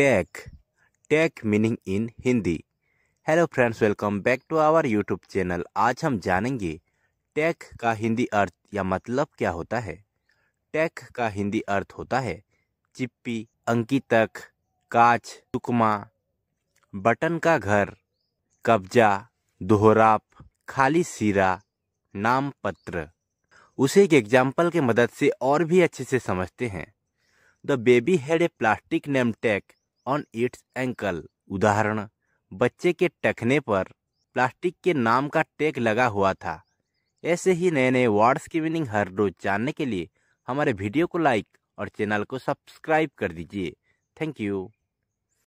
tech tack meaning in Hindi hello friends welcome back to our YouTube channel आज हम जानेंगे टैक का हिंदी अर्थ या मतलब क्या होता है टैक का हिंदी अर्थ होता है चिप्पी अंकितक काच टुकमा बटन का घर कब्जा दोहराप खाली सिरा नाम पत्र उसे एक एग्जाम्पल के मदद से और भी अच्छे से समझते हैं the baby had a plastic name tack on its ankle उदाहरण बच्चे के टखने पर प्लास्टिक के नाम का टैग लगा हुआ था ऐसे ही नए नए वर्ड्स की मीनिंग हर रोज जानने के लिए हमारे वीडियो को लाइक और चैनल को सब्सक्राइब कर दीजिए थैंक यू